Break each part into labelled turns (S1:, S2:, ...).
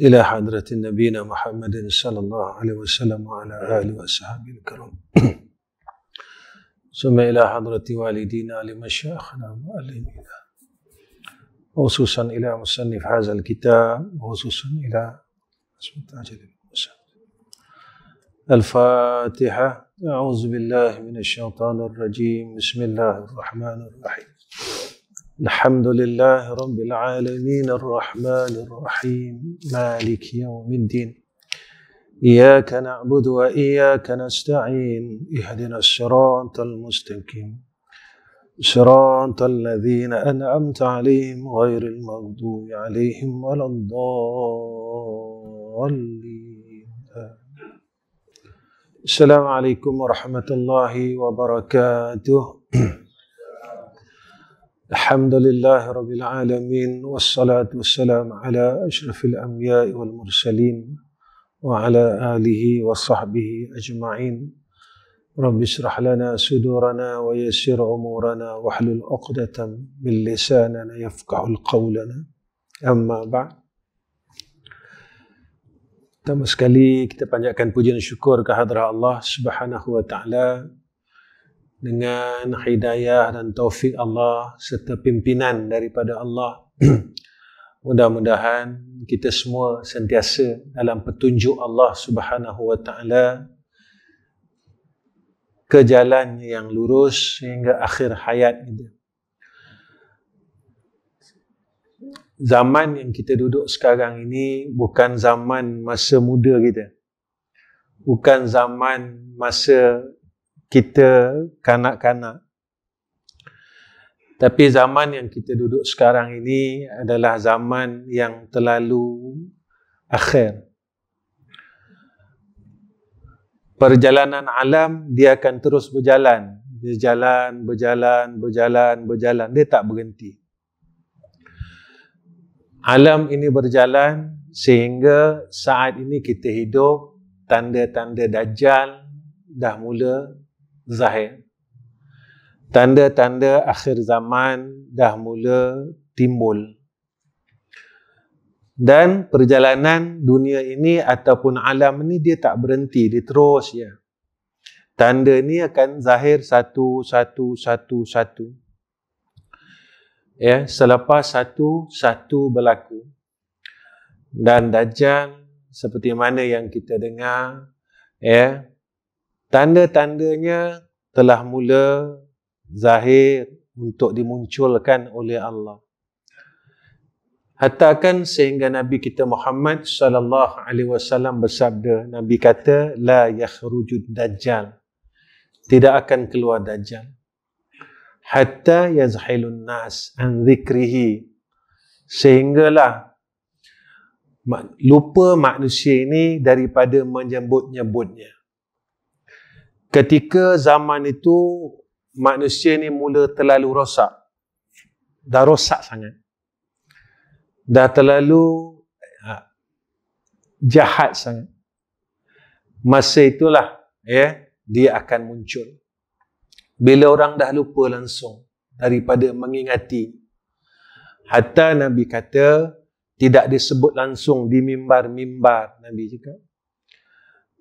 S1: إلى حضرة نبينا محمد صلى الله عليه وسلم وعلى آله وصحبه الكرام ثم إلى حضرة والدينا لمشايخنا ومعلمينا خصوصا إلى مصنف هذا الكتاب وخصوصا إلى الفاتحة أعوذ بالله من الشيطان الرجيم بسم الله الرحمن الرحيم الحمد لله رب العالمين الرحمن الرحيم مالك يوم الدين إياك نعبد وإياك نستعين اهدنا الصراط المستقيم صراط الذين أنعمت عليهم غير المغضوب عليهم ولا الضالين السلام عليكم ورحمة الله وبركاته الحمد لله رب العالمين والصلاة والسلام على أشرف الأنبياء والمرسلين وعلى آله وصحبه أجمعين رب اشرح لنا صدورنا ويسر أمورنا واحلل عقدة من لساننا يفقه القول أما بعد Pertama sekali kita panjatkan puji dan syukur kehadrat Allah Subhanahu wa taala dengan hidayah dan taufik Allah serta pimpinan daripada Allah mudah-mudahan kita semua sentiasa dalam petunjuk Allah Subhanahu wa taala ke jalan yang lurus sehingga akhir hayat kita zaman yang kita duduk sekarang ini bukan zaman masa muda kita bukan zaman masa kita kanak-kanak. Tapi zaman yang kita duduk sekarang ini adalah zaman yang terlalu akhir. Perjalanan alam dia akan terus berjalan. Dia jalan, berjalan, berjalan, berjalan. Dia tak berhenti. Alam ini berjalan sehingga saat ini kita hidup, tanda-tanda dajjal dah mula zahir. Tanda-tanda akhir zaman dah mula timbul. Dan perjalanan dunia ini ataupun alam ini dia tak berhenti, dia terus ya. Tanda ini akan zahir satu, satu, satu, satu. Ya, selepas satu, satu berlaku. Dan Dajjal seperti mana yang kita dengar, ya, tanda-tandanya telah mula zahir untuk dimunculkan oleh Allah. Hatta kan sehingga Nabi kita Muhammad sallallahu alaihi wasallam bersabda, Nabi kata la yakhrujud dajjal. Tidak akan keluar dajjal. Hatta yazhilun nas an dhikrihi. Sehinggalah lupa manusia ini daripada menyebut-nyebutnya ketika zaman itu manusia ni mula terlalu rosak dah rosak sangat dah terlalu ha, jahat sangat masa itulah ya dia akan muncul bila orang dah lupa langsung daripada mengingati hatta nabi kata tidak disebut langsung di mimbar-mimbar nabi cakap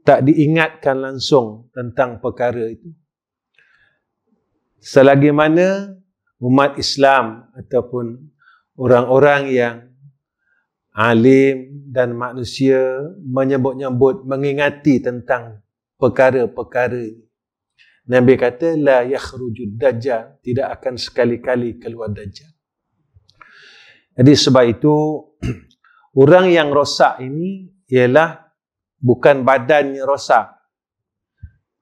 S1: tak diingatkan langsung tentang perkara itu. Selagi mana umat Islam ataupun orang-orang yang alim dan manusia menyebut-nyebut mengingati tentang perkara-perkara Nabi kata la yakhrujud dajjal tidak akan sekali-kali keluar dajjal. Jadi sebab itu orang yang rosak ini ialah bukan badannya rosak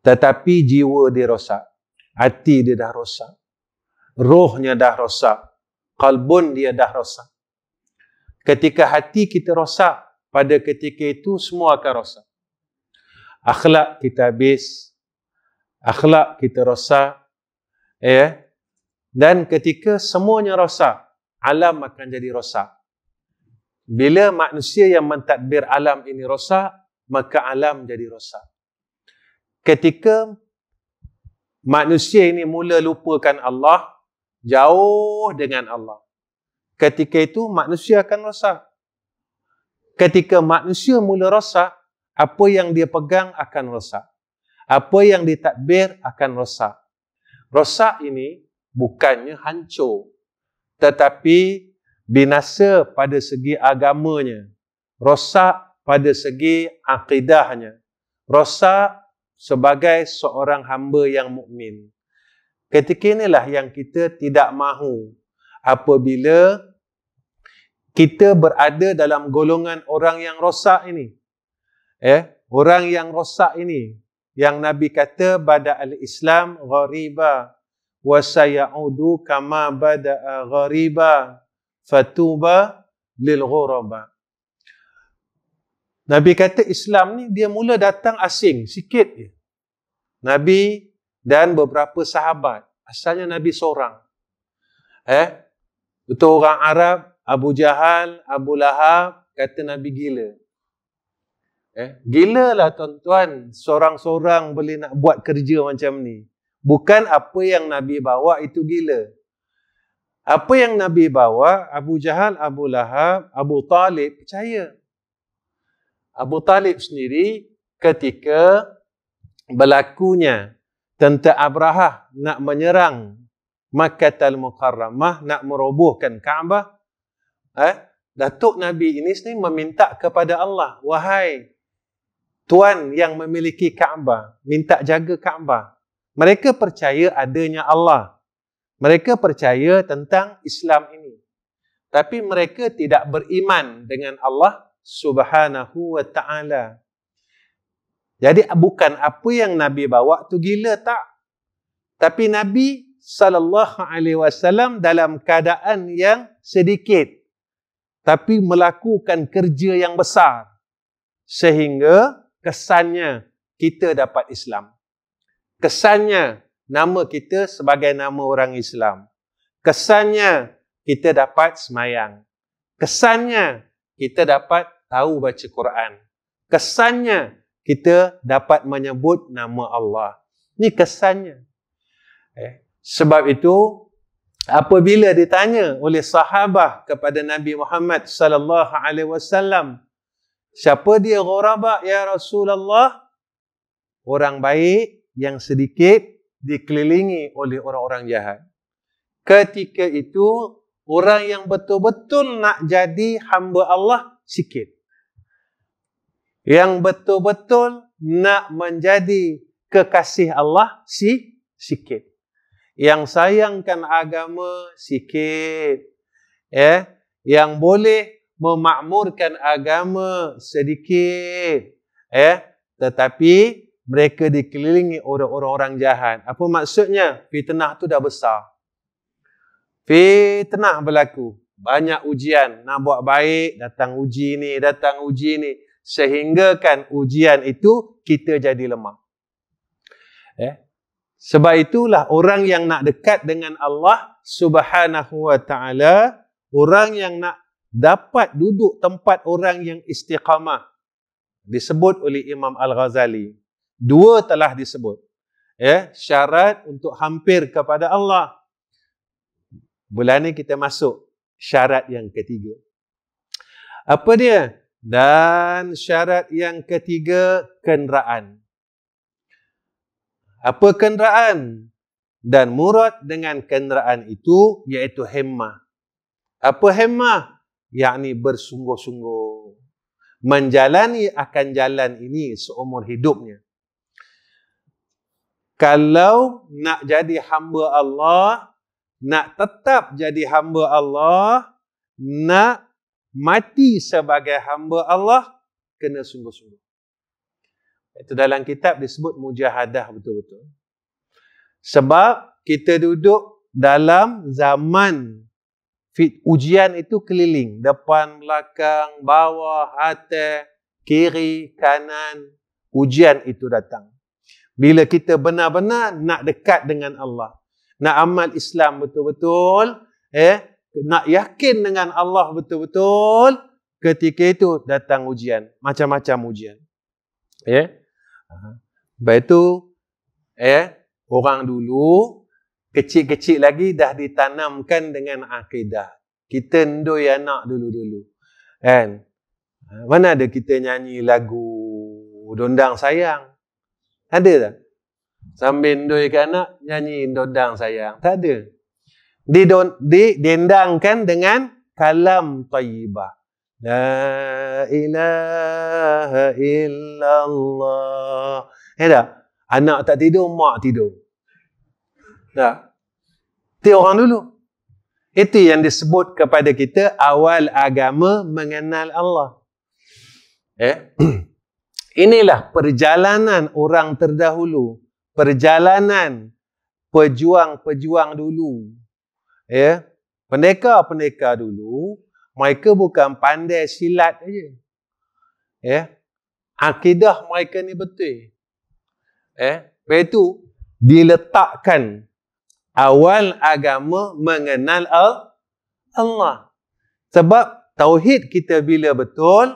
S1: tetapi jiwa dia rosak hati dia dah rosak rohnya dah rosak kalbun dia dah rosak ketika hati kita rosak pada ketika itu semua akan rosak akhlak kita habis akhlak kita rosak ya dan ketika semuanya rosak alam akan jadi rosak bila manusia yang mentadbir alam ini rosak maka alam jadi rosak. Ketika manusia ini mula lupakan Allah, jauh dengan Allah. Ketika itu manusia akan rosak. Ketika manusia mula rosak, apa yang dia pegang akan rosak. Apa yang ditadbir akan rosak. Rosak ini bukannya hancur. Tetapi binasa pada segi agamanya. Rosak pada segi akidahnya. Rosak sebagai seorang hamba yang mukmin. Ketika inilah yang kita tidak mahu apabila kita berada dalam golongan orang yang rosak ini. Eh, orang yang rosak ini yang Nabi kata bada al-Islam ghariba wa sayaudu kama bada ghariba fatuba lil ghuraba. Nabi kata Islam ni dia mula datang asing sikit je. Nabi dan beberapa sahabat. Asalnya Nabi seorang. Eh? Betul orang Arab, Abu Jahal, Abu Lahab kata Nabi gila. Eh, gila lah tuan-tuan Seorang-seorang boleh nak buat kerja macam ni Bukan apa yang Nabi bawa itu gila Apa yang Nabi bawa Abu Jahal, Abu Lahab, Abu Talib Percaya Abu Talib sendiri ketika berlakunya tentang Abraha nak menyerang Makkah al-Mukarramah, nak merobohkan Kaabah, eh, Datuk Nabi ini sendiri meminta kepada Allah, wahai Tuan yang memiliki Kaabah, minta jaga Kaabah. Mereka percaya adanya Allah. Mereka percaya tentang Islam ini. Tapi mereka tidak beriman dengan Allah subhanahu wa ta'ala. Jadi bukan apa yang Nabi bawa tu gila tak. Tapi Nabi sallallahu alaihi wasallam dalam keadaan yang sedikit tapi melakukan kerja yang besar sehingga kesannya kita dapat Islam. Kesannya nama kita sebagai nama orang Islam. Kesannya kita dapat semayang. Kesannya kita dapat tahu baca Quran. Kesannya, kita dapat menyebut nama Allah. Ini kesannya. Eh, sebab itu, apabila ditanya oleh sahabah kepada Nabi Muhammad sallallahu alaihi wasallam, siapa dia ghuraba ya Rasulullah? Orang baik yang sedikit dikelilingi oleh orang-orang jahat. Ketika itu Orang yang betul-betul nak jadi hamba Allah sikit. Yang betul-betul nak menjadi kekasih Allah si sikit. Yang sayangkan agama sikit. Ya, yang boleh memakmurkan agama sedikit. Eh, tetapi mereka dikelilingi orang-orang jahat. Apa maksudnya? Fitnah tu dah besar fitnah berlaku. Banyak ujian nak buat baik, datang uji ni, datang uji ni. Sehinggakan ujian itu kita jadi lemah. Eh? Sebab itulah orang yang nak dekat dengan Allah subhanahu wa ta'ala, orang yang nak dapat duduk tempat orang yang istiqamah disebut oleh Imam Al-Ghazali. Dua telah disebut. Eh? Syarat untuk hampir kepada Allah. Bulan ni kita masuk syarat yang ketiga. Apa dia? Dan syarat yang ketiga, kenderaan. Apa kenderaan? Dan murad dengan kenderaan itu iaitu hemmah. Apa hemmah? Yakni bersungguh-sungguh. Menjalani akan jalan ini seumur hidupnya. Kalau nak jadi hamba Allah, nak tetap jadi hamba Allah, nak mati sebagai hamba Allah, kena sungguh-sungguh. Itu dalam kitab disebut mujahadah betul-betul. Sebab kita duduk dalam zaman fit ujian itu keliling. Depan, belakang, bawah, atas, kiri, kanan. Ujian itu datang. Bila kita benar-benar nak dekat dengan Allah nak amal Islam betul-betul, eh, nak yakin dengan Allah betul-betul, ketika itu datang ujian, macam-macam ujian. Ya. Eh? Baik itu eh orang dulu kecil-kecil lagi dah ditanamkan dengan akidah. Kita ndoi anak dulu-dulu. Kan? Ha, mana ada kita nyanyi lagu dondang sayang? Ada tak? Sambil doikan anak nyanyi dendang sayang. Tak ada. Di don, di dendangkan dengan kalam tayyibah. La ilaha illallah. Ya tak? Anak tak tidur, mak tidur. Tak? Itu orang dulu. Itu yang disebut kepada kita awal agama mengenal Allah. Eh? Inilah perjalanan orang terdahulu perjalanan pejuang-pejuang dulu. Ya, pendekar-pendekar dulu, mereka bukan pandai silat saja. Ya, akidah mereka ni betul. Ya, lepas itu, diletakkan awal agama mengenal Allah. Sebab tauhid kita bila betul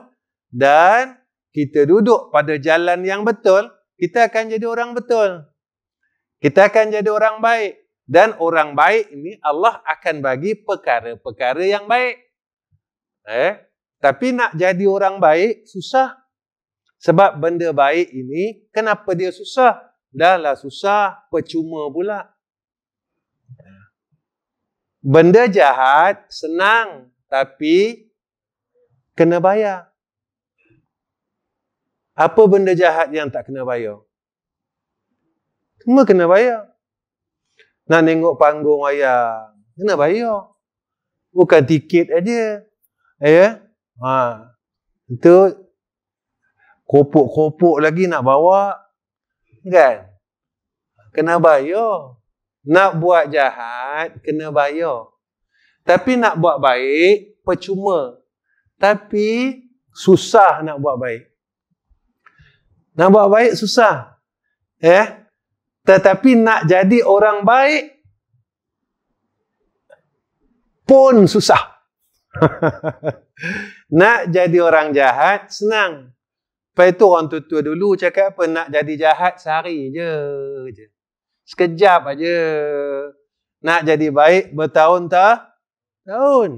S1: dan kita duduk pada jalan yang betul, kita akan jadi orang betul. Kita akan jadi orang baik. Dan orang baik ini Allah akan bagi perkara-perkara yang baik. Eh? Tapi nak jadi orang baik susah. Sebab benda baik ini kenapa dia susah? Dah lah susah, percuma pula. Benda jahat senang tapi kena bayar. Apa benda jahat yang tak kena bayar? Semua kena bayar. Nak tengok panggung wayang, kena bayar. Bukan tiket aja. Ya. Ha. Itu kopok-kopok lagi nak bawa kan? Kena bayar. Nak buat jahat kena bayar. Tapi nak buat baik percuma. Tapi susah nak buat baik. Nak buat baik susah. Ya. Eh? Tetapi nak jadi orang baik pun susah. nak jadi orang jahat senang. Lepas itu orang tua-tua dulu cakap apa? Nak jadi jahat sehari je. je. Sekejap aja. Nak jadi baik bertahun-tahun.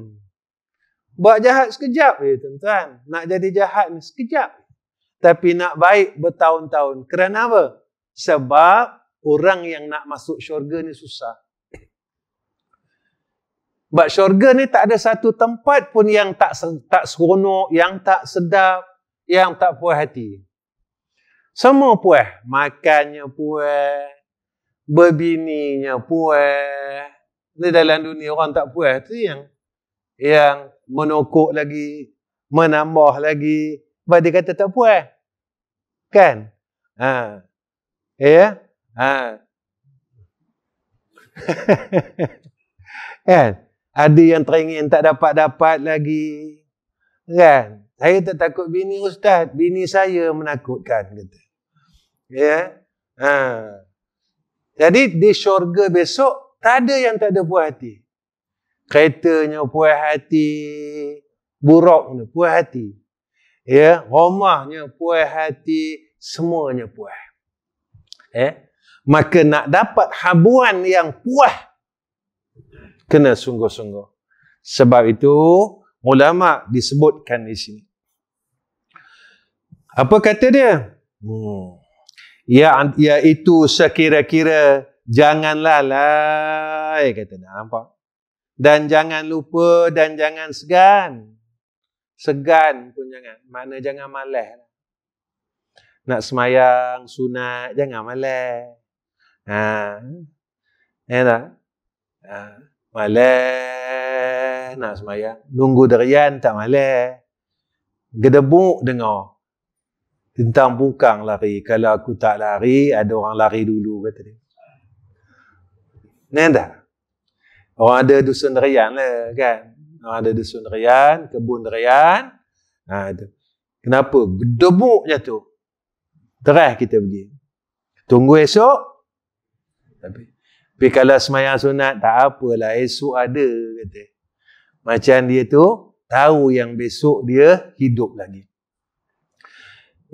S1: Buat jahat sekejap je tuan-tuan. Nak jadi jahat ni sekejap je tapi nak baik bertahun-tahun. kerana apa? Sebab orang yang nak masuk syurga ni susah. Sebab syurga ni tak ada satu tempat pun yang tak tak seronok, yang tak sedap, yang tak puas hati. Semua puas. Makannya puas. Berbininya puas. Ini dalam dunia orang tak puas. Itu yang yang menokok lagi, menambah lagi, sebab dia kata tak puas. Kan? Ha. Ya? Yeah? Ha. kan? Ada yang teringin tak dapat-dapat lagi. Kan? Saya tak takut bini ustaz. Bini saya menakutkan. Ya? Yeah? Ha. Jadi di syurga besok, tak ada yang tak ada puas hati. Keretanya puas hati. Buruk puas hati. Ya, rumahnya puas hati, semuanya puas. Ya. Maka nak dapat habuan yang puas kena sungguh-sungguh. Sebab itu ulama disebutkan di sini. Apa kata dia? Hmm. Ya, iaitu ya itu sekira-kira janganlah lalai eh, kata nampak. Dan jangan lupa dan jangan segan Segan pun jangan. Mana jangan malas. Nak semayang, sunat, jangan malas. Ha. Eh tak? Ha. Malas nak semayang. Nunggu derian tak malas. Gedebuk dengar. Tentang bukang lari. Kalau aku tak lari, ada orang lari dulu kata dia. Nenda. Orang ada dusun derian lah kan ada dusun Rian, kebun Rian. Ha, ada. Kenapa? Gedemuk je tu. Terah kita pergi. Tunggu esok. Tapi, tapi kalau semayang sunat, tak apalah. Esok ada, kata. Macam dia tu, tahu yang besok dia hidup lagi.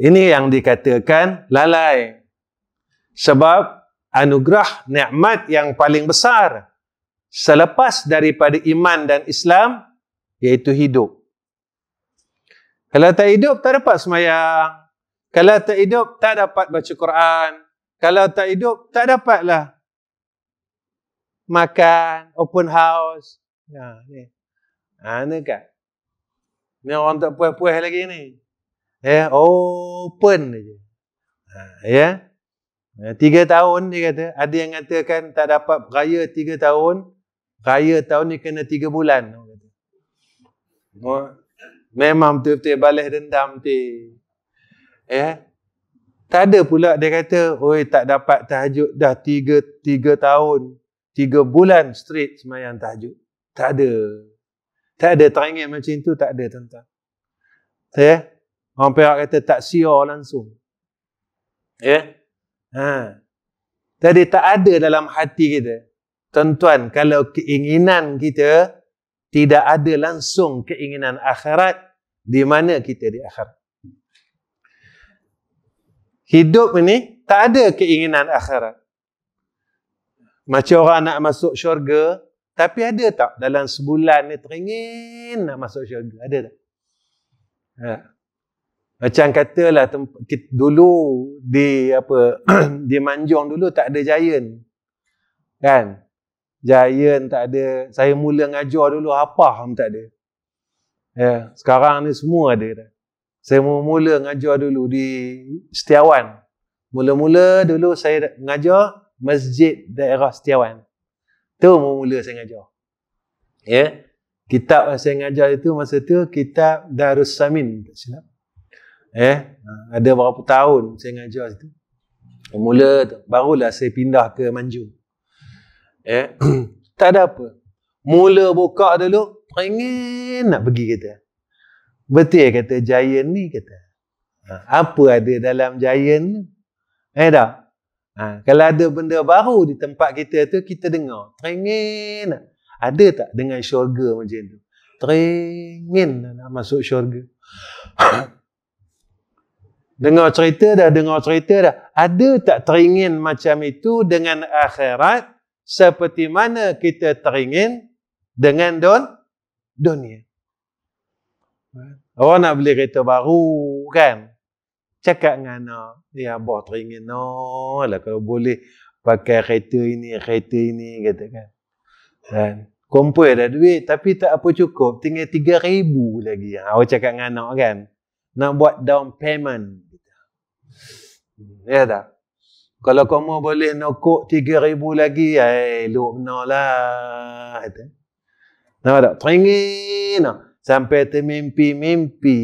S1: Ini yang dikatakan lalai. Sebab anugerah nikmat yang paling besar selepas daripada iman dan Islam iaitu hidup. Kalau tak hidup, tak dapat semayang. Kalau tak hidup, tak dapat baca Quran. Kalau tak hidup, tak dapatlah makan, open house. Ya, ni. Ha, ni kan? Ni orang tak puas-puas lagi ni. Ya, open je. Ha, ya? Tiga tahun dia kata. Ada yang katakan tak dapat raya tiga tahun raya tahun ni kena tiga bulan. Oh. Memang betul-betul balas dendam ti. Ya. Yeah. Tak ada pula dia kata, oi tak dapat tahajud dah tiga, tiga tahun, tiga bulan straight semayang tahajud. Tak ada. Tak ada teringin macam itu, tak ada tentang. Ya. Yeah. Orang perak kata tak siar langsung. Ya. Yeah. Ha. Tadi tak ada dalam hati kita. Tuan-tuan, kalau keinginan kita tidak ada langsung keinginan akhirat, di mana kita di akhirat? Hidup ini tak ada keinginan akhirat. Macam orang nak masuk syurga, tapi ada tak dalam sebulan ni teringin nak masuk syurga? Ada tak? Ha. Macam katalah temp- kita dulu di apa di Manjung dulu tak ada Giant. Kan? giant tak ada. Saya mula ngajar dulu apa pun tak ada. Ya, sekarang ni semua ada dah. Saya mula-mula ngajar dulu di Setiawan. Mula-mula dulu saya ngajar masjid daerah Setiawan. Tu mula-mula saya ngajar. Ya. Kitab yang saya ngajar itu masa tu kitab samin tak silap. Eh, ada berapa tahun saya ngajar situ. Mula tu, barulah saya pindah ke Manjung. Eh? tak ada apa. Mula buka dulu, pengen nak pergi kata. Betul ya kata giant ni kata. Ha, apa ada dalam giant ni? Eh dah. Ha, kalau ada benda baru di tempat kita tu, kita dengar. Teringin nak. Ada tak dengan syurga macam tu? Teringin nak masuk syurga. dengar cerita dah, dengar cerita dah. Ada tak teringin macam itu dengan akhirat? seperti mana kita teringin dengan don dunia. Orang nak beli kereta baru kan. Cakap dengan anak, ya abah teringin no, lah kalau boleh pakai kereta ini, kereta ini kata kan. Dan kumpul dah duit tapi tak apa cukup, tinggal 3000 lagi. Ha, awak cakap dengan anak kan. Nak buat down payment. Ya tak? Kalau kamu boleh nokok tiga ribu lagi, eh, luk benarlah. Nampak tak? Tringin lah. Sampai termimpi-mimpi.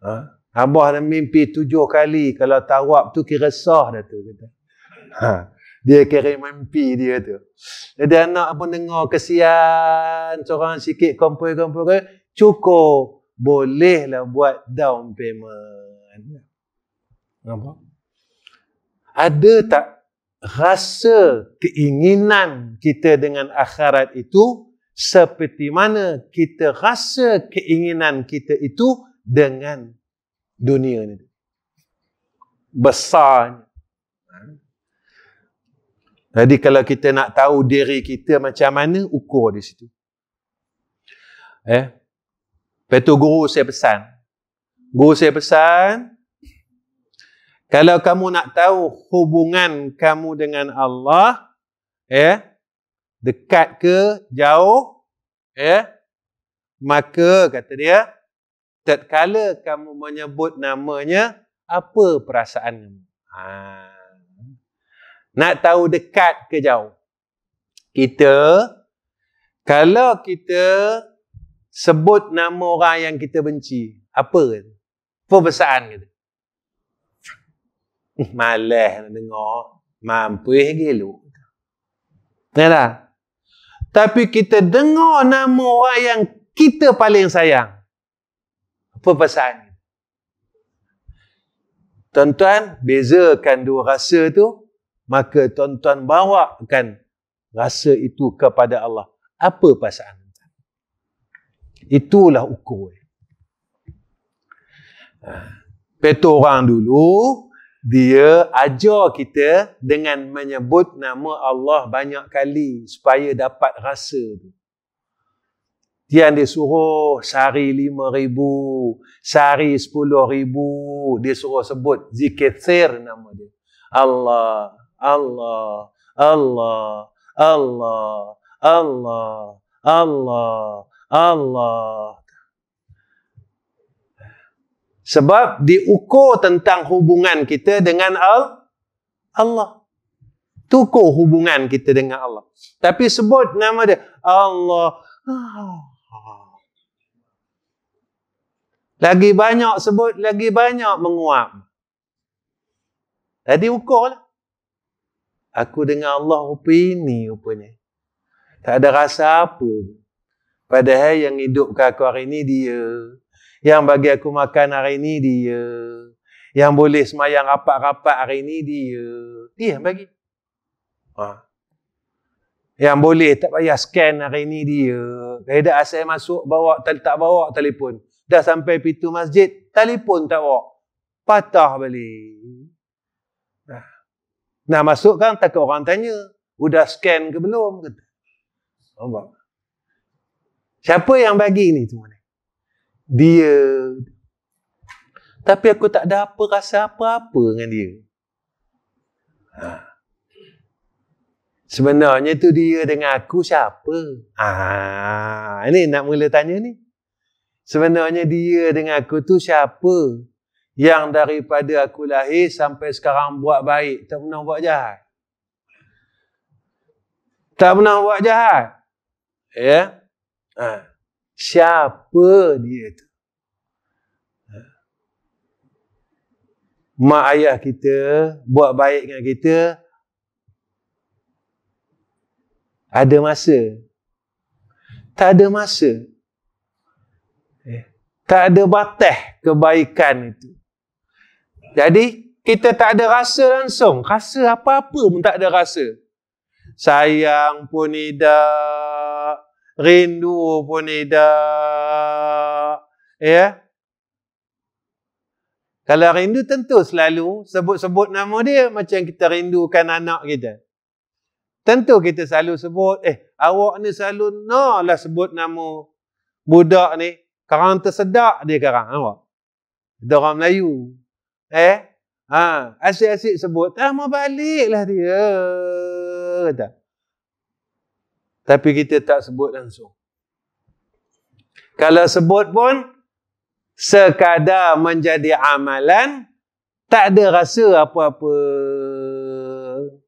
S1: Ha? Abah dah mimpi tujuh kali. Kalau tawab tu kira sah dah tu. Kata. Ha. Dia kira mimpi dia tu. Jadi anak pun dengar kesian. Seorang sikit kumpul-kumpul. Cukup. Bolehlah buat down payment. Nampak? ada tak rasa keinginan kita dengan akhirat itu seperti mana kita rasa keinginan kita itu dengan dunia ini. Besar. Jadi kalau kita nak tahu diri kita macam mana, ukur di situ. Eh? Lepas guru saya pesan. Guru saya pesan, kalau kamu nak tahu hubungan kamu dengan Allah, eh, dekat ke jauh, eh, maka kata dia, tatkala kamu menyebut namanya, apa perasaan kamu? Ha. Nak tahu dekat ke jauh? Kita, kalau kita sebut nama orang yang kita benci, apa? Apa perasaan kita? mà lè nè ngó mà mpui tapi kita dengar nama orang yang kita paling sayang apa pesan tuan bezakan dua rasa tu maka tuan-tuan bawakan rasa itu kepada Allah apa pasangan itulah ukur ha. dulu dia ajar kita dengan menyebut nama Allah banyak kali supaya dapat rasa tu. Dia dia suruh sehari lima ribu, sehari sepuluh ribu, dia suruh sebut zikir nama dia. Allah, Allah, Allah, Allah, Allah, Allah, Allah. Sebab diukur tentang hubungan kita dengan Al Allah. Tukur hubungan kita dengan Allah. Tapi sebut nama dia. Allah. Lagi banyak sebut, lagi banyak menguap. Tadi ukur lah. Aku dengan Allah rupa ini rupanya. Tak ada rasa apa. Padahal yang hidupkan aku hari ini dia. Yang bagi aku makan hari ini dia. Yang boleh semayang rapat-rapat hari ini dia. Dia yang bagi. Ha. Yang boleh tak payah scan hari ini dia. Kalau tak asal masuk bawa tak bawa telefon. Dah sampai pintu masjid, telefon tak bawa. Patah balik. Ha. Nah masuk kan takut orang tanya. Udah scan ke belum? Kata. Siapa yang bagi ni tu ni? dia tapi aku tak ada apa rasa apa-apa dengan dia ha. sebenarnya tu dia dengan aku siapa ha. ini nak mula tanya ni sebenarnya dia dengan aku tu siapa yang daripada aku lahir sampai sekarang buat baik tak pernah buat jahat tak pernah buat jahat ya yeah? ha. Siapa dia tu? Ha? Mak ayah kita buat baik dengan kita ada masa. Tak ada masa. Eh, tak ada batas kebaikan itu. Jadi kita tak ada rasa langsung. Rasa apa-apa pun tak ada rasa. Sayang pun tidak rindu pun tidak. Ya. Kalau rindu tentu selalu sebut-sebut nama dia macam kita rindukan anak kita. Tentu kita selalu sebut, eh awak ni selalu no lah sebut nama budak ni. Sekarang tersedak dia sekarang. Nampak? Kita orang Melayu. Eh? Ha, asyik-asyik sebut. Tak mau balik lah dia. Kata. Tapi kita tak sebut langsung. Kalau sebut pun, sekadar menjadi amalan, tak ada rasa apa-apa.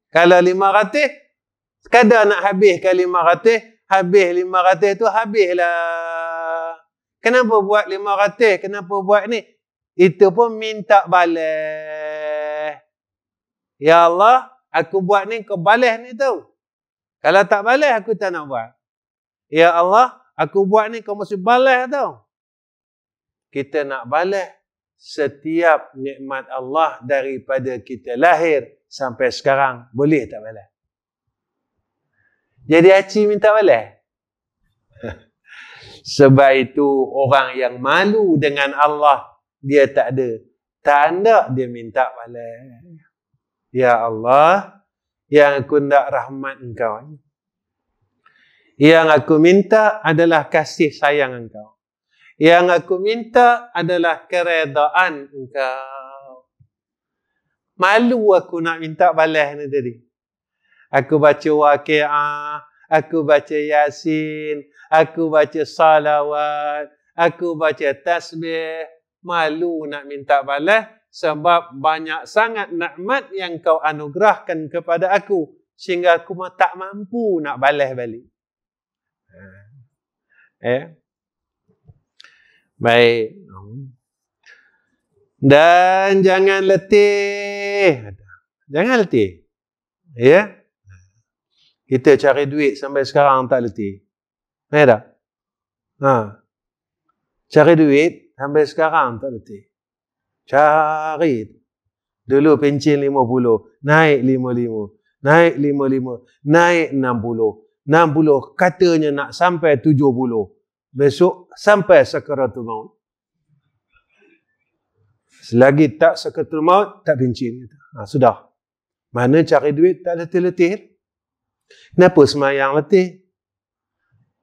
S1: Kalau lima ratih, sekadar nak habiskan lima ratih, habis lima ratih tu habislah. Kenapa buat lima ratih? Kenapa buat ni? Itu pun minta balik. Ya Allah, aku buat ni kebalik balas ni tau. Kalau tak balas aku tak nak buat. Ya Allah, aku buat ni kau mesti balas tau. Kita nak balas setiap nikmat Allah daripada kita lahir sampai sekarang. Boleh tak balas? Jadi Aci minta balas? Sebab itu orang yang malu dengan Allah, dia tak ada. Tanda dia minta balas. Ya Allah, yang aku nak rahmat engkau yang aku minta adalah kasih sayang engkau yang aku minta adalah keredaan engkau malu aku nak minta balas ni tadi aku baca waqiah aku baca yasin aku baca salawat aku baca tasbih malu nak minta balas sebab banyak sangat nikmat yang kau anugerahkan kepada aku sehingga aku tak mampu nak balas balik. Eh. eh. Baik. Dan jangan letih. Jangan letih. Ya. Kita cari duit sampai sekarang tak letih. Faham tak? Ha. Cari duit sampai sekarang tak letih. Cari. Dulu pencin puluh, naik lima lima, naik lima lima, naik enam puluh, enam puluh. katanya nak sampai tujuh puluh. Besok sampai sakaratul maut. Selagi tak sakaratul maut, tak pencin. Ha, sudah. Mana cari duit tak letih-letih. Kenapa semayang letih?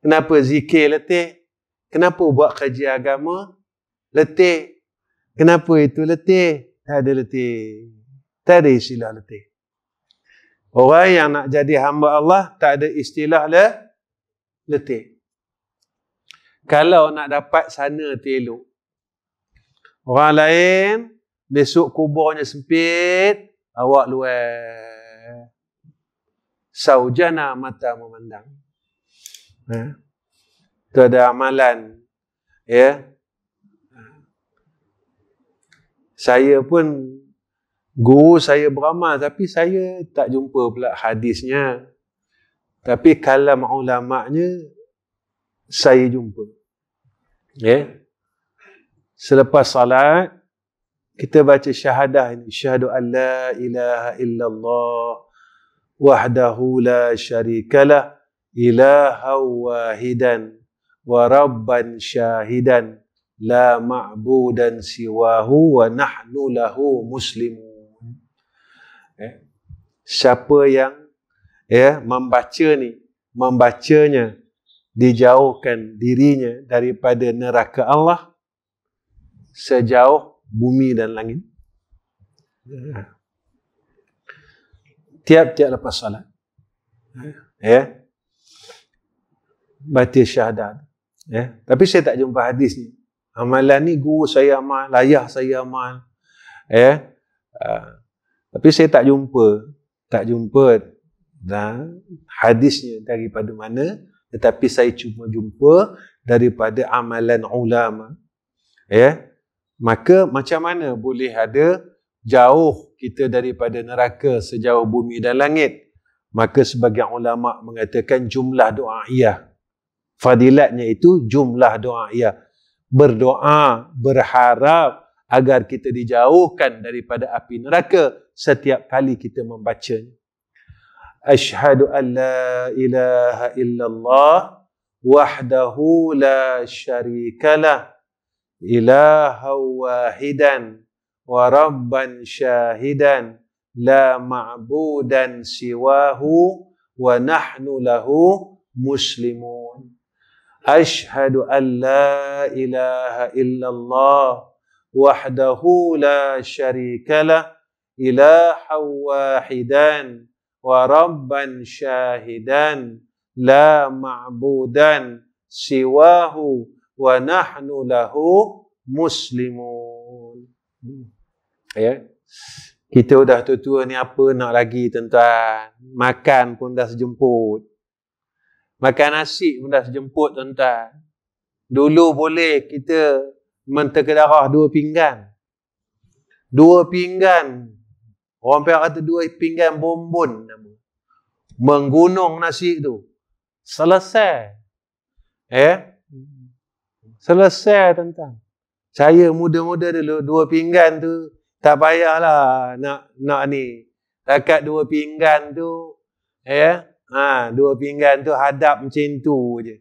S1: Kenapa zikir letih? Kenapa buat kerja agama letih? Kenapa itu letih? Tak ada letih. Tak ada istilah letih. Orang yang nak jadi hamba Allah, tak ada istilah le, letih. Kalau nak dapat sana tu Orang lain, besok kuburnya sempit, awak luar. Saujana mata memandang. Ha? Itu ada amalan. Ya, saya pun guru saya beramal tapi saya tak jumpa pula hadisnya tapi kalam ulama'nya saya jumpa ya yeah. selepas salat kita baca syahadah ini syahadu an la ilaha illallah wahdahu la syarikalah ilaha wahidan wa rabban syahidan لا معبودا سواه ونحن له مسلمون eh? siapa yang ya membaca ni membacanya dijauhkan dirinya daripada neraka Allah sejauh bumi dan langit ya. tiap-tiap lepas solat ya yeah. baca syahadat ya tapi saya tak jumpa hadis ni Amalan ni guru saya amal, ayah saya amal. Ya. Eh? Ha. tapi saya tak jumpa, tak jumpa dan ha, hadisnya daripada mana tetapi saya cuma jumpa daripada amalan ulama. Ya. Eh? Maka macam mana boleh ada jauh kita daripada neraka sejauh bumi dan langit? Maka sebagai ulama mengatakan jumlah doa iya. Fadilatnya itu jumlah doa iya berdoa, berharap agar kita dijauhkan daripada api neraka setiap kali kita membacanya. Ashhadu an la ilaha illallah wahdahu la syarikalah ilaha wahidan wa rabban syahidan la ma'budan siwahu wa nahnu lahu muslimun. أشهد أن لا إله إلا الله وحده لا شريك له إلها واحدا وربا شاهدا لا معبودا سواه ونحن له مسلمون yeah. Kita dah tua-tua ni apa nak lagi tuan-tuan Makan pun dah sejemput Makan nasi pun dah sejemput tuan-tuan. Dulu boleh kita mentergedarah dua pinggan. Dua pinggan. Orang Perak kata dua pinggan bombon. Nama. Menggunung nasi tu. Selesai. Eh? Selesai tuan-tuan. Saya muda-muda dulu, dua pinggan tu tak payahlah nak nak ni. Dekat dua pinggan tu, eh? Ha, dua pinggan tu hadap macam tu je.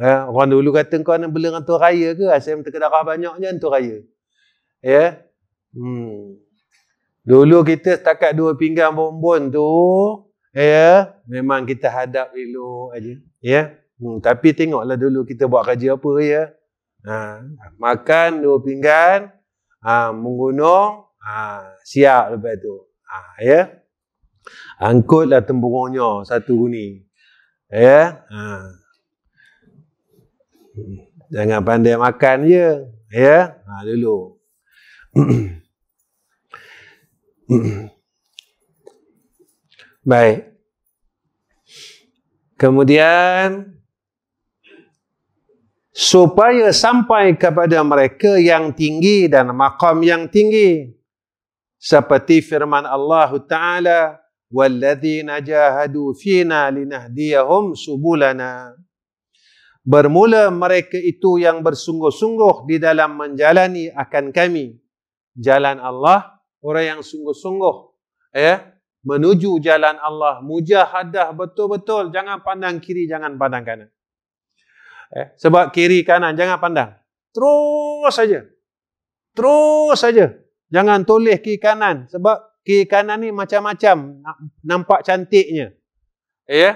S1: Ha, orang dulu kata kau nak bela dengan tu raya ke? Asyik ah, minta kedarah banyak je tu raya. Ya? Hmm. Dulu kita setakat dua pinggan bombon tu, ya, memang kita hadap elok aja. Ya? Hmm, tapi tengoklah dulu kita buat kerja apa ya. Ha, makan dua pinggan, ha, menggunung, ha, siap lepas tu. Ha, ya? Angkutlah temburungnya satu guni. Ya. Yeah? Ha. Jangan pandai makan je. Ya. Yeah? Ha, dulu. Baik. Kemudian supaya sampai kepada mereka yang tinggi dan maqam yang tinggi seperti firman Allah Taala والذين جاهدوا فينا لنهديهم سبلنا Bermula mereka itu yang bersungguh-sungguh di dalam menjalani akan kami jalan Allah orang yang sungguh-sungguh ya menuju jalan Allah mujahadah betul-betul jangan pandang kiri jangan pandang kanan eh, sebab kiri kanan jangan pandang terus saja terus saja jangan toleh kiri kanan sebab kiri kanan ni macam-macam nampak cantiknya. Ya. Yeah.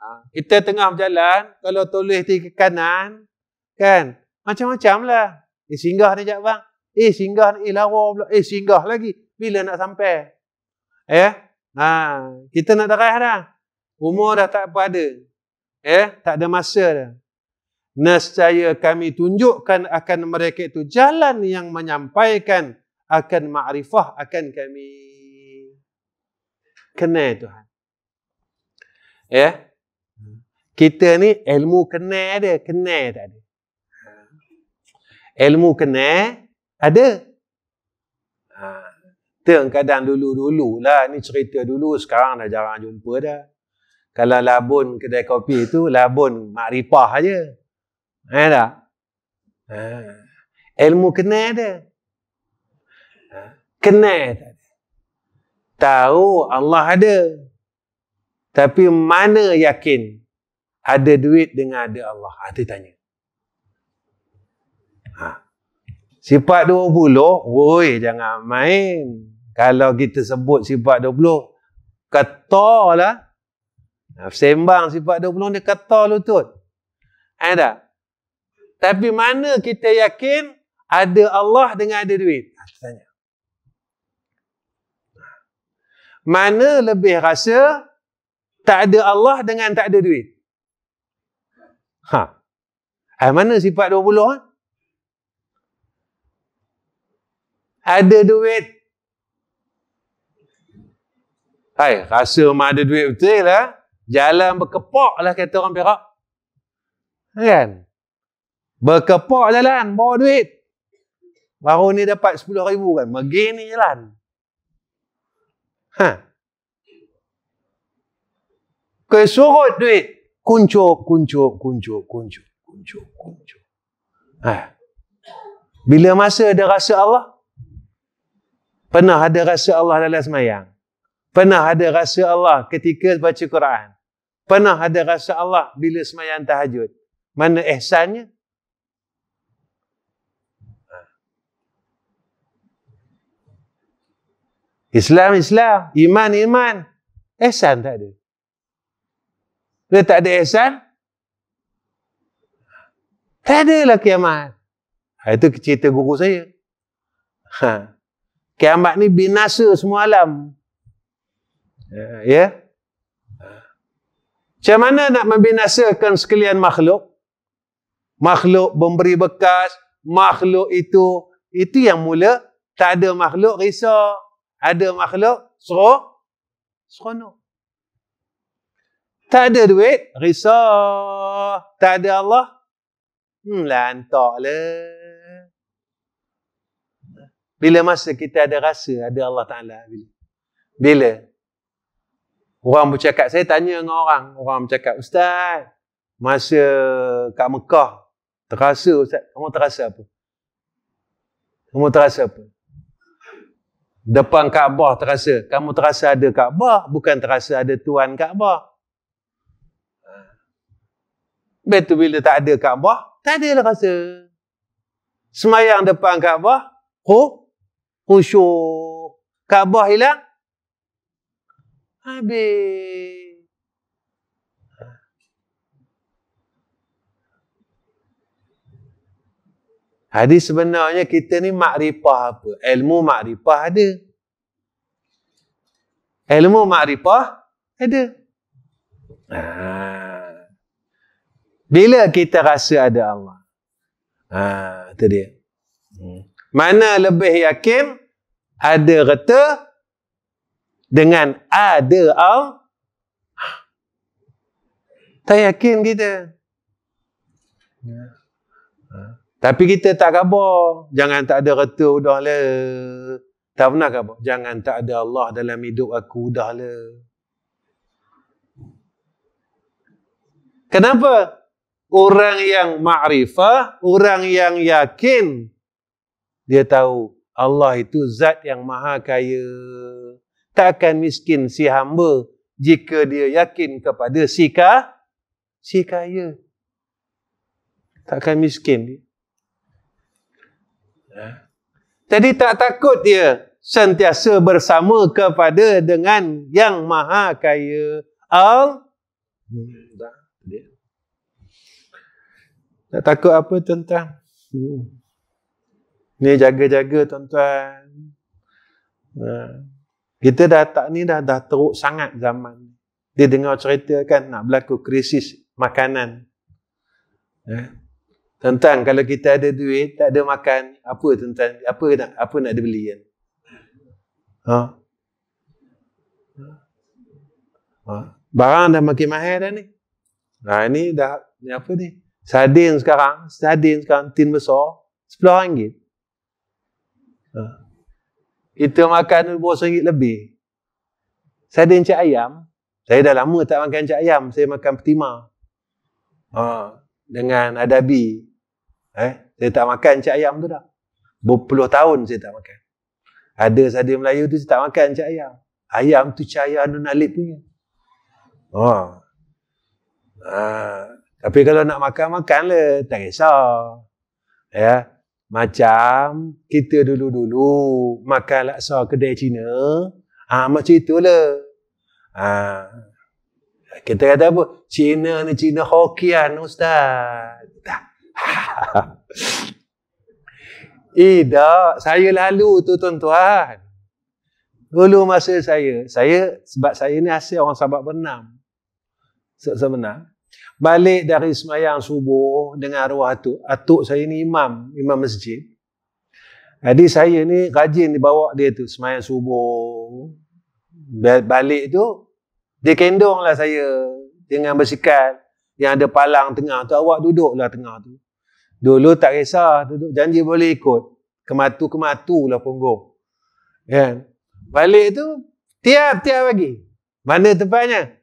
S1: Ha. Kita tengah berjalan, kalau tulis di kanan, kan? Macam-macam lah. Eh, singgah ni jap bang. Eh, singgah ni. Eh, lawa pula. Eh, singgah lagi. Bila nak sampai? Ya. Yeah. Ha. Kita nak darah dah. Umur dah tak berada. Ya. Yeah. Tak ada masa dah. Nescaya kami tunjukkan akan mereka itu jalan yang menyampaikan akan makrifah akan kami kenal Tuhan. Ya. Yeah? Kita ni ilmu kenal ada, kenal tak ada. Ilmu kenal ada. Ha. Teng kadang dulu-dulu lah. Ni cerita dulu. Sekarang dah jarang jumpa dah. Kalau labun kedai kopi tu, labun makrifah aja. Ha, eh tak? Ha. Ilmu kenal ada. Ha. Kenal tak? tahu Allah ada. Tapi mana yakin ada duit dengan ada Allah? Ha, dia tanya. Ha. Sifat 20, woi jangan main. Kalau kita sebut sifat 20, lah. Ha, sembang sifat 20 ni ketol lutut. Ada ha, tak? Tapi mana kita yakin ada Allah dengan ada duit? Ha, tanya. mana lebih rasa tak ada Allah dengan tak ada duit? Ha. Eh, mana sifat 20 kan? Ha? Ada duit. Hai, rasa mak ada duit betul lah. Ha? Jalan berkepok lah kata orang Perak. Kan? Berkepok jalan, bawa duit. Baru ni dapat 10 ribu kan. Megin jalan. Ha. Kau surut duit. Kuncup, kuncup, kuncup, kuncup, kuncup, kuncup. Ha. Bila masa ada rasa Allah? Pernah ada rasa Allah dalam semayang? Pernah ada rasa Allah ketika baca Quran? Pernah ada rasa Allah bila semayang tahajud? Mana ihsannya? Islam Islam, iman iman, ihsan tak ada. Bila tak ada ihsan, tak ada lah kiamat. Ha, itu cerita guru saya. Ha. Kiamat ni binasa semua alam. Ha, ya. Ha. Macam mana nak membinasakan sekalian makhluk? Makhluk memberi bekas, makhluk itu, itu yang mula tak ada makhluk risau ada makhluk seronok. Seronok. Tak ada duit, risau. Tak ada Allah, hmm, lantak Bila masa kita ada rasa ada Allah Ta'ala. Bila? bila? Orang bercakap, saya tanya dengan orang. Orang bercakap, Ustaz, masa kat Mekah, terasa Ustaz, kamu terasa apa? Kamu terasa apa? depan Kaabah terasa. Kamu terasa ada Kaabah, bukan terasa ada Tuhan Kaabah. Betul bila tak ada Kaabah, tak ada lah rasa. Semayang depan Kaabah, oh, khusyuk. Kaabah hilang, habis. Jadi sebenarnya kita ni makrifah apa? Ilmu makrifah ada. Ilmu makrifah ada. Ha. Bila kita rasa ada Allah. Ha, itu dia. Hmm. Mana lebih yakin ada reta dengan ada Allah. Tak yakin kita. Ya. Tapi kita tak khabar. Jangan tak ada reta dah le. Tak pernah khabar. Jangan tak ada Allah dalam hidup aku udah lah. Kenapa? Orang yang ma'rifah, orang yang yakin, dia tahu Allah itu zat yang maha kaya. Takkan miskin si hamba jika dia yakin kepada si, ka, si kaya. Takkan miskin dia. Ya. Jadi tak takut dia sentiasa bersama kepada dengan yang maha kaya al hmm, tak takut apa tuan-tuan hmm. ni jaga-jaga tuan-tuan ha. kita dah tak ni dah, dah teruk sangat zaman dia dengar cerita kan nak berlaku krisis makanan ha. Tentang kalau kita ada duit, tak ada makan, apa tentang Apa nak, apa nak dibeli kan? Ha? Ha? Barang dah makin mahal dah ni. Nah, ha, ini dah, ni apa ni? Sardin sekarang, sardin sekarang, tin besar, RM10. Ha? Kita makan RM10 lebih. Sardin cik ayam, saya dah lama tak makan cik ayam, saya makan petima. Ha? Dengan adabi, Eh? Saya tak makan cik ayam tu dah. Berpuluh tahun saya tak makan. Ada sadi Melayu tu saya tak makan cik ayam. Ayam tu cahaya Anun Alip punya. Oh. Ah. Tapi kalau nak makan, makanlah. Tak kisah. Ya. Macam kita dulu-dulu makan laksa kedai Cina. Ah, ha, macam itulah. Ah. Kita kata apa? Cina ni Cina Hokian, Ustaz. eh tak, saya lalu tu tuan-tuan. Dulu masa saya, saya sebab saya ni asal orang Sabah Bernam. Sebenar. Balik dari semayang subuh dengan arwah atuk. Atuk saya ni imam, imam masjid. Jadi saya ni rajin dibawa dia tu semayang subuh. Balik tu, dia kendong lah saya dengan bersikat yang ada palang tengah tu awak duduklah tengah tu dulu tak kisah duduk janji boleh ikut kematu kematu lah punggung kan balik tu tiap tiap lagi mana tempatnya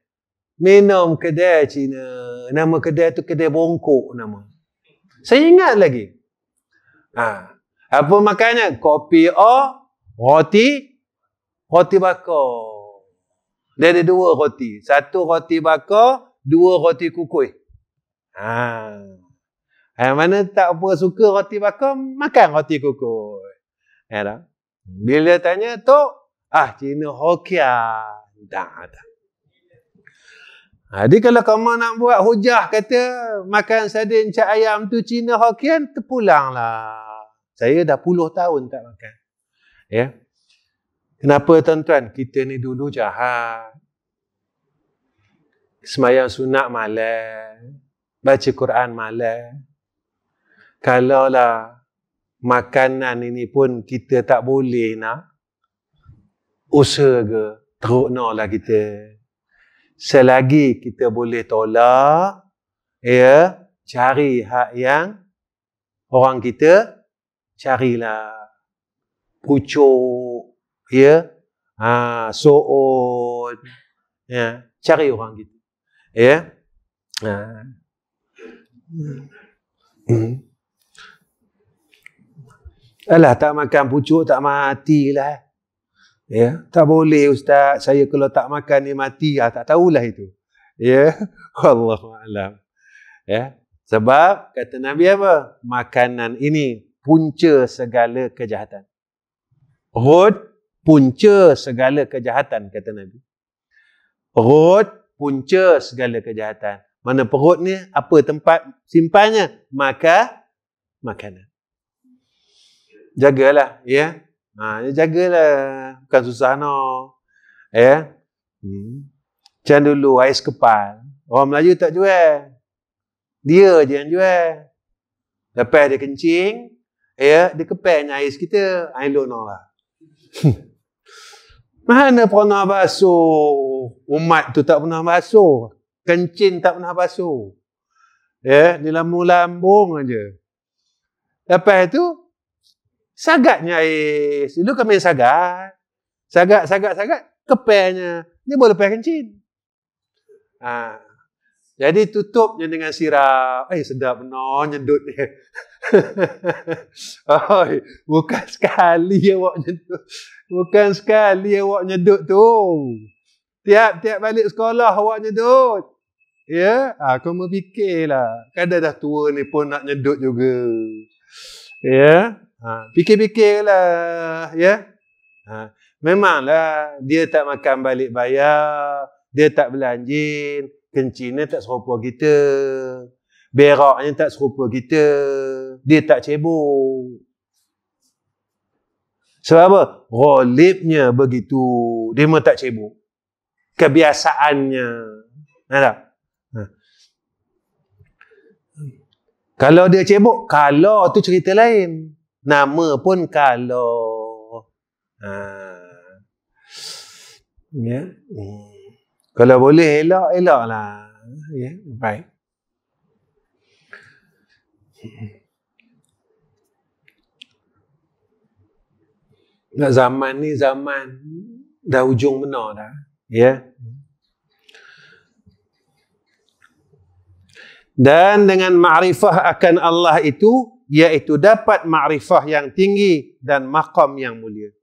S1: minum kedai Cina nama kedai tu kedai bongkok nama saya ingat lagi ha. apa makannya kopi o roti roti bakar dia ada dua roti satu roti bakar dua roti kukui. Ha. Yang mana tak apa suka roti bakar, makan roti kukui. Ya tak? Bila tanya, tu, ah Cina hokia. dah ada. Jadi kalau kamu nak buat hujah kata makan sardin cak ayam tu Cina Hokkien terpulanglah. Saya dah puluh tahun tak makan. Ya. Kenapa tuan-tuan? Kita ni dulu jahat semayang sunat malam, baca Quran malam. Kalaulah makanan ini pun kita tak boleh nak usaha ke, teruk lah kita. Selagi kita boleh tolak, ya, cari hak yang orang kita carilah. Pucuk, ya, ha, soot, ya, cari orang kita ya. Ha. Hmm. Alah tak makan pucuk tak matilah. Ya, tak boleh ustaz. Saya kalau tak makan ni mati ah tak tahulah itu. Ya, Allah alam. Ya. Sebab kata Nabi apa? Makanan ini punca segala kejahatan. Hud punca segala kejahatan kata Nabi. Hud punca segala kejahatan. Mana perut ni, apa tempat simpannya? Maka, makanan. Jagalah, ya. Ha, ya jagalah. Bukan susah, no. Ya. Hmm. Macam dulu, ais kepal. Orang Melayu tak jual. Dia je yang jual. Lepas dia kencing, ya, dia kepal dengan ais kita. I don't know lah. Mana pernah basuh? Umat tu tak pernah basuh. kencing tak pernah basuh. Ya, yeah, di lambung-lambung aja. Lepas tu sagatnya air. Dulu kami sagat. Sagat, sagat, sagat. Kepelnya. ni boleh pakai kencin. Ha. Jadi tutupnya dengan sirap. Eh, sedap benar nyedut dia. Oi, bukan sekali awak nyedut. Bukan sekali awak nyedut tu. Tiap-tiap balik sekolah awak nyedut. Ya, ha, kau memikirlah. Kadang dah tua ni pun nak nyedut juga. Ya, ha, fikir-fikirlah. Ya, ha, memanglah dia tak makan balik bayar. Dia tak belanjin. Kencingnya tak serupa kita. Beraknya tak serupa kita. Dia tak cebok. Sebab apa? Golibnya begitu. Dia tak cebok. Kebiasaannya. Nampak? Ha. Kalau dia cebok, kalau tu cerita lain. Nama pun kalau. Ha. Ya. Kalau boleh elak, elak lah. Ya. Baik. Right. zaman ni zaman dah ujung benar dah ya yeah. dan dengan makrifah akan Allah itu iaitu dapat makrifah yang tinggi dan maqam yang mulia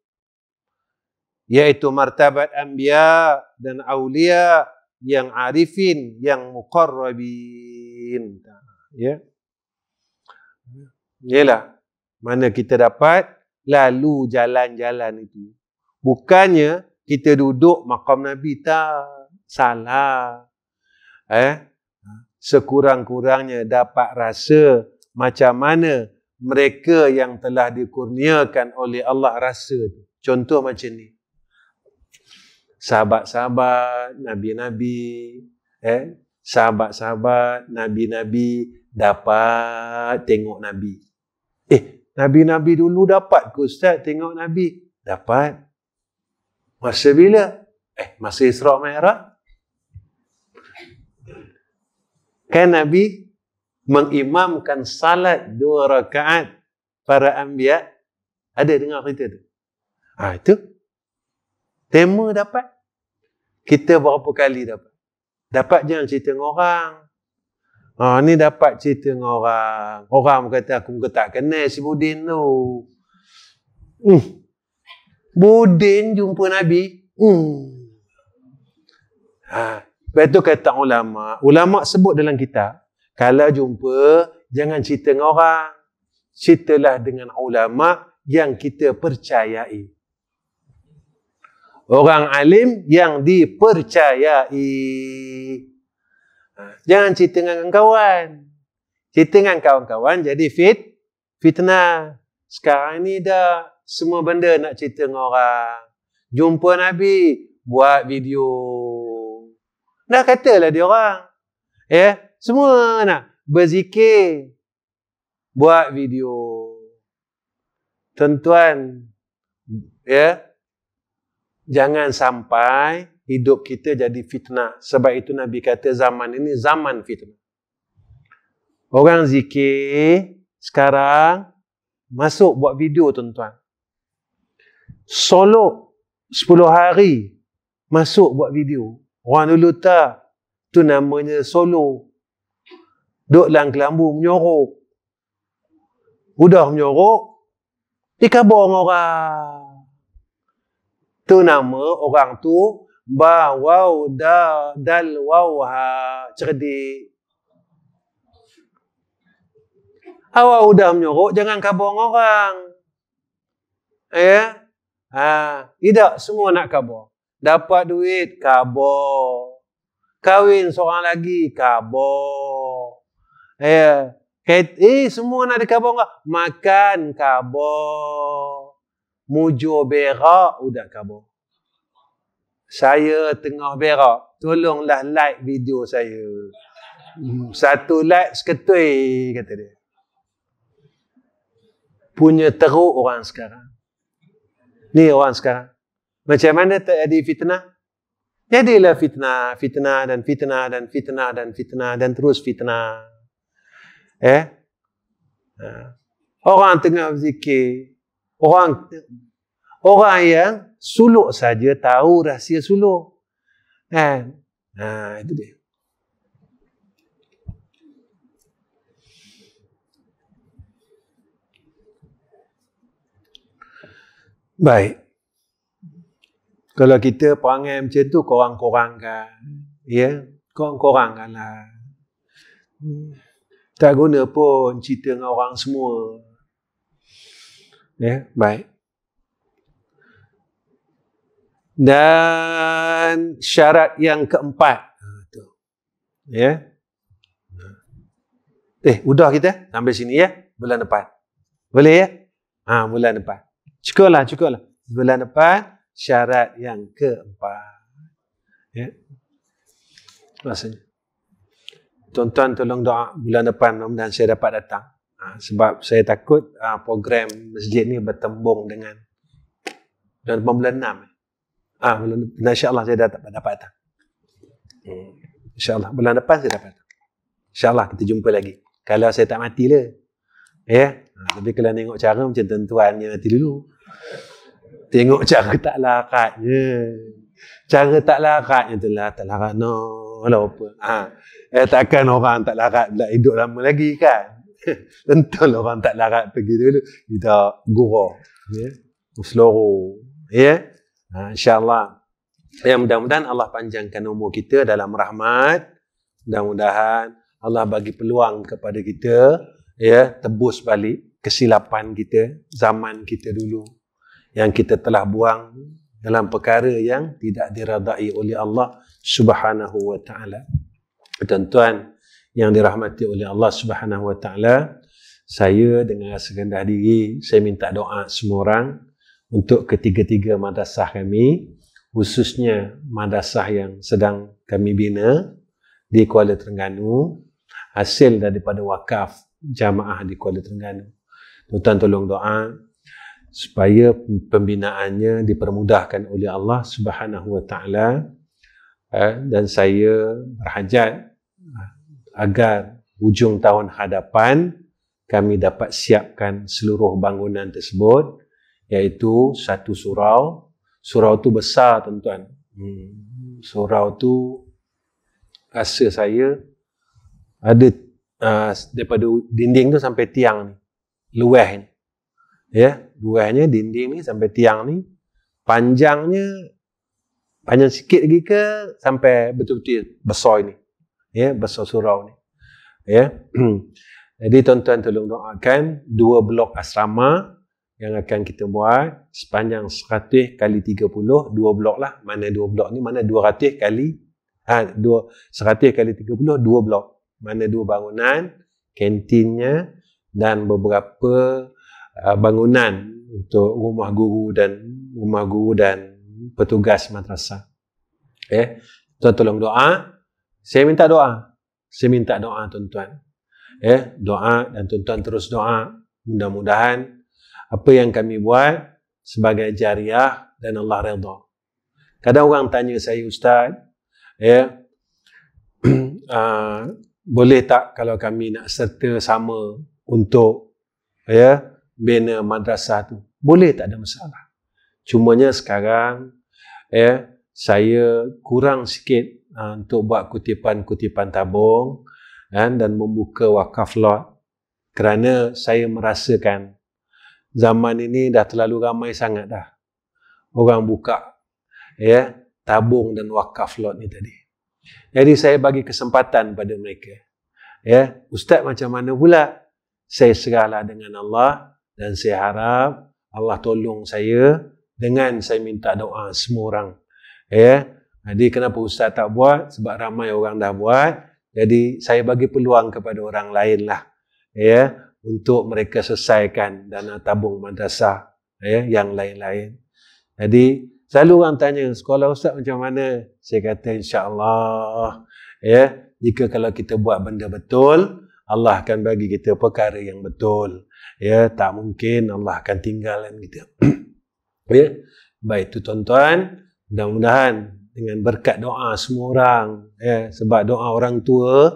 S1: iaitu martabat anbiya dan aulia yang arifin yang muqarrabin ya yeah. Yalah mana kita dapat lalu jalan-jalan itu. Bukannya kita duduk makam Nabi tak salah. Eh, sekurang-kurangnya dapat rasa macam mana mereka yang telah dikurniakan oleh Allah rasa itu. Contoh macam ni. Sahabat-sahabat, nabi-nabi, eh, sahabat-sahabat, nabi-nabi dapat tengok nabi. Eh, Nabi-nabi dulu dapat ke Ustaz tengok Nabi? Dapat. Masa bila? Eh, masa Isra Mi'raj. Kan Nabi mengimamkan salat dua rakaat para anbiya? Ada dengar cerita tu? Ha, itu. Tema dapat. Kita berapa kali dapat? Dapat jangan cerita dengan orang. Ha, ni dapat cerita dengan orang. Orang berkata, aku muka tak kenal si Budin tu. Hmm. Budin jumpa Nabi. Hmm. Ha. Lepas tu kata ulama. Ulama sebut dalam kita Kalau jumpa, jangan cerita dengan orang. Ceritalah dengan ulama yang kita percayai. Orang alim yang dipercayai. Ha. Jangan cerita dengan kawan-kawan. Cerita dengan kawan-kawan jadi fit, fitnah. Sekarang ni dah semua benda nak cerita dengan orang. Jumpa Nabi, buat video. Dah katalah dia orang. Ya, eh, semua nak berzikir. Buat video. Tuan-tuan, ya, eh, jangan sampai hidup kita jadi fitnah. Sebab itu Nabi kata zaman ini zaman fitnah. Orang zikir sekarang masuk buat video tuan-tuan. Solo 10 hari masuk buat video. Orang dulu tak. Tu namanya solo. Duk lang kelambu menyorok. Udah menyorok. Dikabur dengan orang. Tu nama orang tu ba waw da dal waw ha cerdi awak udah menyuruh jangan kabong orang ya ha tidak semua nak kabong. dapat duit kabong. kahwin seorang lagi kabung ya Eh, semua nak dikabung kah? Makan kabung. Mujur berak, udah kabung saya tengah berak. Tolonglah like video saya. Hmm, satu like seketui, kata dia. Punya teruk orang sekarang. Ni orang sekarang. Macam mana tak ada fitnah? Jadilah fitnah, fitnah dan fitnah dan fitnah dan fitnah dan terus fitnah. Eh? Ha. Orang tengah berzikir. Orang orang yang suluk saja tahu rahsia suluk. Kan? Ha, itu dia. Baik. Kalau kita perangai macam tu, korang korang kan, Ya? Korang-korangkan lah. Tak guna pun cerita dengan orang semua. Ya? Baik. Dan syarat yang keempat. Ha, ya. Eh, udah kita sampai sini ya. Bulan depan. Boleh ya? Ha, bulan depan. Cukuplah, cukuplah. Bulan depan syarat yang keempat. Ya. Rasanya. Tonton tolong doa bulan depan dan saya dapat datang. Ha, sebab saya takut ha, program masjid ni bertembung dengan dan bulan 6. Eh. Ah ha, bulan depan insya-Allah saya dah dapat dapat datang. Hmm. Insya-Allah bulan depan saya dapat datang. Insya-Allah kita jumpa lagi. Kalau saya tak mati lah. Ya. Yeah? Ha, tapi kalau tengok cara macam tentuan dia mati dulu. Tengok cara tak larakatnya. Cara tak larakatnya tu lah. Tak larak no. Alah apa. Ha. Eh, takkan orang tak larat pula hidup lama lagi kan. Tentulah orang tak larat pergi dulu. Kita gurau. Ya. Yeah? Seluruh. Ya. Yeah? Ha, InsyaAllah. yang mudah-mudahan Allah panjangkan umur kita dalam rahmat. Mudah-mudahan Allah bagi peluang kepada kita ya tebus balik kesilapan kita zaman kita dulu yang kita telah buang dalam perkara yang tidak diradai oleh Allah Subhanahu wa taala. Tuan-tuan yang dirahmati oleh Allah Subhanahu wa taala, saya dengan rasa rendah diri saya minta doa semua orang untuk ketiga-tiga madrasah kami khususnya madrasah yang sedang kami bina di Kuala Terengganu hasil daripada wakaf jamaah di Kuala Terengganu. Tuan tolong doa supaya pembinaannya dipermudahkan oleh Allah Subhanahu Wa Taala ha, dan saya berhajat ha, agar hujung tahun hadapan kami dapat siapkan seluruh bangunan tersebut iaitu satu surau. Surau tu besar tuan-tuan. Hmm. Surau tu rasa saya ada uh, daripada dinding tu sampai tiang ni. luweh ni. Ya, luwehnya dinding ni sampai tiang ni. Panjangnya panjang sikit lagi ke sampai betul-betul besar ni. Ya, besar surau ni. Ya. Jadi tuan-tuan tolong doakan dua blok asrama yang akan kita buat sepanjang 100 kali 30 2 blok lah mana dua blok ni mana 200 kali ha, dua 100 kali 30 dua blok mana dua bangunan kantinnya dan beberapa uh, bangunan untuk rumah guru dan rumah guru dan petugas madrasah eh tuan tolong doa saya minta doa saya minta doa tuan-tuan eh doa dan tuan-tuan terus doa mudah-mudahan apa yang kami buat sebagai jariah dan Allah redha. Kadang orang tanya saya ustaz, ya. Yeah, uh, boleh tak kalau kami nak serta sama untuk ya yeah, bina madrasah tu? Boleh tak ada masalah. Cumanya sekarang ya yeah, saya kurang sikit uh, untuk buat kutipan-kutipan tabung kan, dan membuka wakaf lot kerana saya merasakan zaman ini dah terlalu ramai sangat dah orang buka ya tabung dan wakaf lot ni tadi. Jadi saya bagi kesempatan pada mereka. Ya, ustaz macam mana pula? Saya serahlah dengan Allah dan saya harap Allah tolong saya dengan saya minta doa semua orang. Ya. Jadi kenapa ustaz tak buat? Sebab ramai orang dah buat. Jadi saya bagi peluang kepada orang lain lah. Ya, untuk mereka selesaikan dana tabung madrasah ya, yang lain-lain. Jadi selalu orang tanya sekolah ustaz macam mana? Saya kata insya-Allah ya, jika kalau kita buat benda betul, Allah akan bagi kita perkara yang betul. Ya, tak mungkin Allah akan tinggalkan kita. ya. Baik itu tuan-tuan, mudah-mudahan dengan berkat doa semua orang ya, sebab doa orang tua,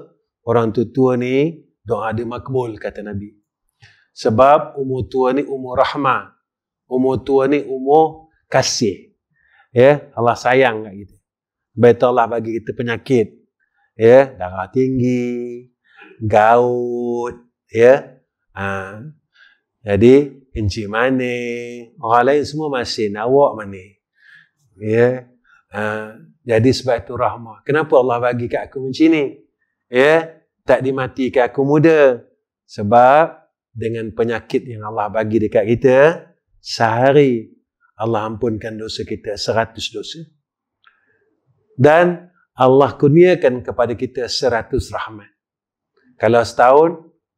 S1: orang tua-tua ni doa dia makbul kata Nabi. Sebab umur tua ni umur rahmah. Umur tua ni umur kasih. Ya, Allah sayang kat kita. Baik Allah bagi kita penyakit. Ya, darah tinggi, gaut, ya. Ha. Jadi kencing mana? Orang lain semua masih nawak mana? Ya. Ha. Jadi sebab itu rahmah. Kenapa Allah bagi kat aku macam ni? Ya, tak dimatikan aku muda. Sebab dengan penyakit yang Allah bagi dekat kita, sehari Allah ampunkan dosa kita seratus dosa. Dan Allah kurniakan kepada kita seratus rahmat. Kalau setahun,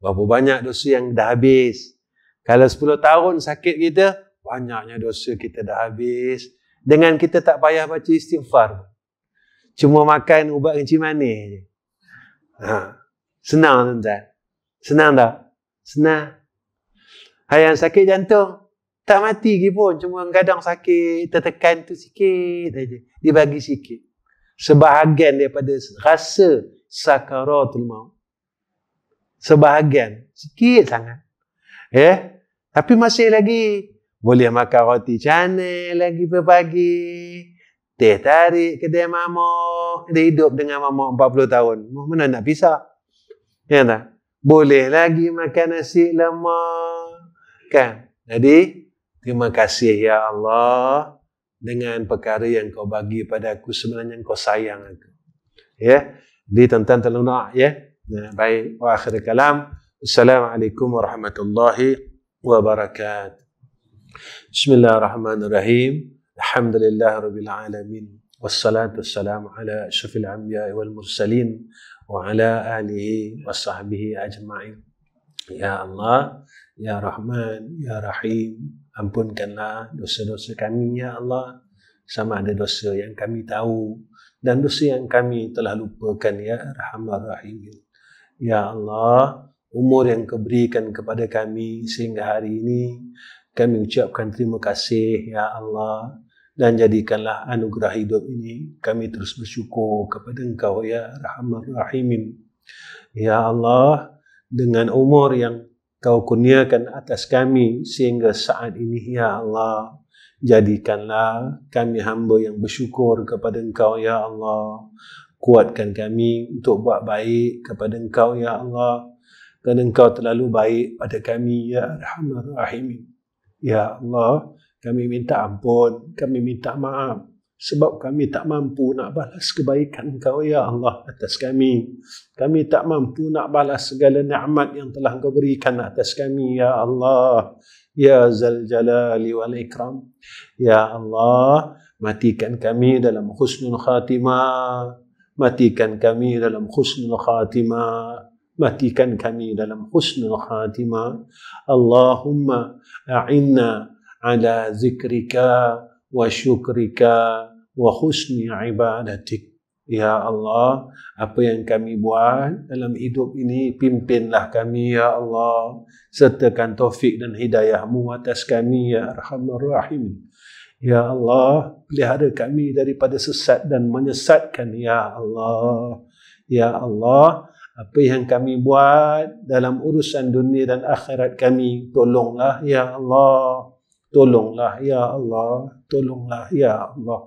S1: berapa banyak dosa yang dah habis. Kalau sepuluh tahun sakit kita, banyaknya dosa kita dah habis. Dengan kita tak payah baca istighfar. Cuma makan ubat kencing manis Ha. Senang tuan-tuan. Senang tak? Senang. Hai yang sakit jantung, tak mati lagi pun. Cuma kadang sakit, tertekan tu sikit aja. Dia bagi sikit. Sebahagian daripada rasa sakaratul maut. Sebahagian. Sikit sangat. Ya. Yeah? Tapi masih lagi boleh makan roti canai lagi pagi. Teh tarik kedai mamak. Dia hidup dengan mamak 40 tahun. Mana nak pisah? Ya tak? boleh lagi makan nasi lemak. Kan? Jadi, terima kasih ya Allah dengan perkara yang kau bagi pada aku sebenarnya kau sayang aku. Ya? Di tentang telunak ya? ya. Baik. Wa akhir kalam. Assalamualaikum warahmatullahi wabarakatuh. Bismillahirrahmanirrahim. Alhamdulillahirrahmanirrahim. Wassalatu wassalamu ala syufil anbiya wal mursalin. وعلى آله وصحبه أجمعين يا الله يا رحمن يا رحيم Ampunkanlah dosa-dosa kami, Ya Allah. Sama ada dosa yang kami tahu dan dosa yang kami telah lupakan, Ya Rahman Rahim. Ya Allah, umur yang kau berikan kepada kami sehingga hari ini, kami ucapkan terima kasih, Ya Allah dan jadikanlah anugerah hidup ini kami terus bersyukur kepada engkau ya Rahman Rahimin Ya Allah dengan umur yang kau kurniakan atas kami sehingga saat ini ya Allah jadikanlah kami hamba yang bersyukur kepada engkau ya Allah kuatkan kami untuk buat baik kepada engkau ya Allah kerana engkau terlalu baik pada kami ya Rahman Rahimin Ya Allah, kami minta ampun, kami minta maaf sebab kami tak mampu nak balas kebaikan kau ya Allah atas kami. Kami tak mampu nak balas segala nikmat yang telah kau berikan atas kami ya Allah. Ya Zal Jalali wal Ikram. Ya Allah, matikan kami dalam khusnul khatimah. Matikan kami dalam khusnul khatimah. Matikan kami dalam khusnul khatimah. Allahumma a'inna على ذكرك وشكرك وحسن ibadatik, Ya Allah, apa yang kami buat dalam hidup ini, pimpinlah kami, Ya Allah. Sertakan taufik dan hidayahmu atas kami, Ya Arhamar Rahim. Ya Allah, pelihara kami daripada sesat dan menyesatkan, Ya Allah. Ya Allah, apa yang kami buat dalam urusan dunia dan akhirat kami, tolonglah, Ya Allah. tolonglah ya Allah, tolonglah ya Allah.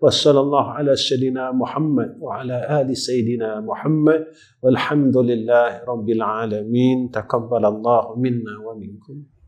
S1: Wa sallallahu ala sayyidina Muhammad wa ala ali sayyidina Muhammad walhamdulillahi rabbil alamin. Taqabbalallahu minna wa minkum.